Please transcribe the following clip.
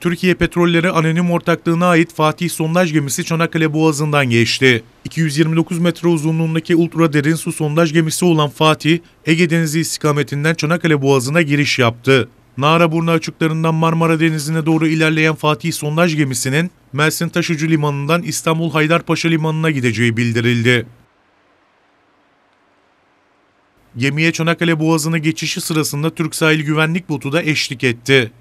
Türkiye Petrolleri Anonim Ortaklığı'na ait Fatih Sondaj Gemisi Çanakkale Boğazı'ndan geçti. 229 metre uzunluğundaki ultra derin su sondaj gemisi olan Fatih, Ege Denizi istikametinden Çanakkale Boğazı'na giriş yaptı. Burnu açıklarından Marmara Denizi'ne doğru ilerleyen Fatih sondaj gemisinin Mersin Taşucu Limanı'ndan İstanbul Haydarpaşa Limanı'na gideceği bildirildi. Gemiye Çanakkale Boğazı'na geçişi sırasında Türk Sahil Güvenlik Botu da eşlik etti.